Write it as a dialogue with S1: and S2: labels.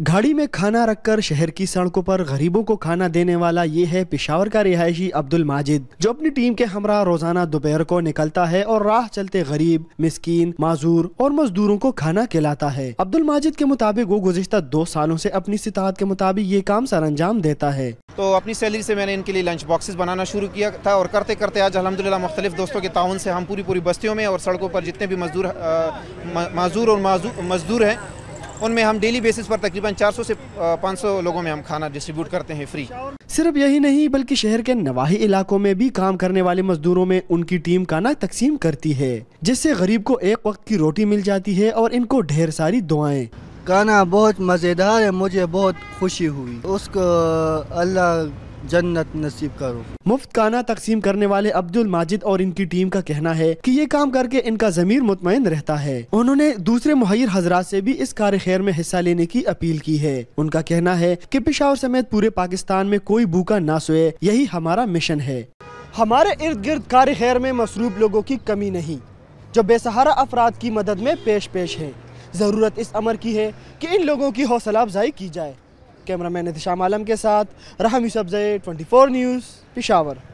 S1: घाड़ी में खाना रखकर शहर की सड़कों पर गरीबों को खाना देने वाला ये है पिशावर का रिहायशी अब्दुल माजिद जो अपनी टीम के हमरा रोजाना दोपहर को निकलता है और राह चलते गरीब मिस्कीन माजूर और मजदूरों को खाना खिलाता है अब्दुल माजिद के मुताबिक वो गुजशत दो सालों से अपनी सितात के मुताबिक ये काम सर अंजाम देता है
S2: तो अपनी सैलरी से मैंने इनके लिए लंच बॉक्सेस बनाना शुरू किया था और करते करते आज अलहमदिल्ला मुख्तलिफ दोस्तों के ताउन से हम पूरी पूरी बस्तियों में और सड़कों पर जितने भी मजदूर माजूर और मजदूर हैं उनमें हम डेली बेसिस पर तकरीबन 400 से 500 लोगों में हम खाना डिस्ट्रीब्यूट करते हैं फ्री सिर्फ यही नहीं
S1: बल्कि शहर के नवाही इलाकों में भी काम करने वाले मजदूरों में उनकी टीम खाना तकसीम करती है जिससे गरीब को एक वक्त की रोटी मिल जाती है और इनको ढेर सारी दुआएं खाना बहुत मज़ेदार है मुझे बहुत खुशी हुई उसको अल्लाह जन्नत नसीब करो मुफ्त खाना तकसीम करने वाले अब्दुल माजिद और इनकी टीम का कहना है कि ये काम करके इनका जमीर मुतमिन रहता है उन्होंने दूसरे मुहैर हजरात से भी इस कार्य खैर में हिस्सा लेने की अपील की है उनका कहना है कि पिशावर समेत पूरे पाकिस्तान में कोई भूखा ना सोए यही हमारा मिशन है हमारे इर्द गिर्द कार्य खैर में मसरूब लोगों की कमी नहीं जो बेसहारा अफराद की मदद में पेश पेश है ज़रूरत इस अमर की है की इन लोगों की हौसला अफजाई की जाए कैमरामैन नितिशाम आलम के साथ रहा Yousaf twenty four news Peshawar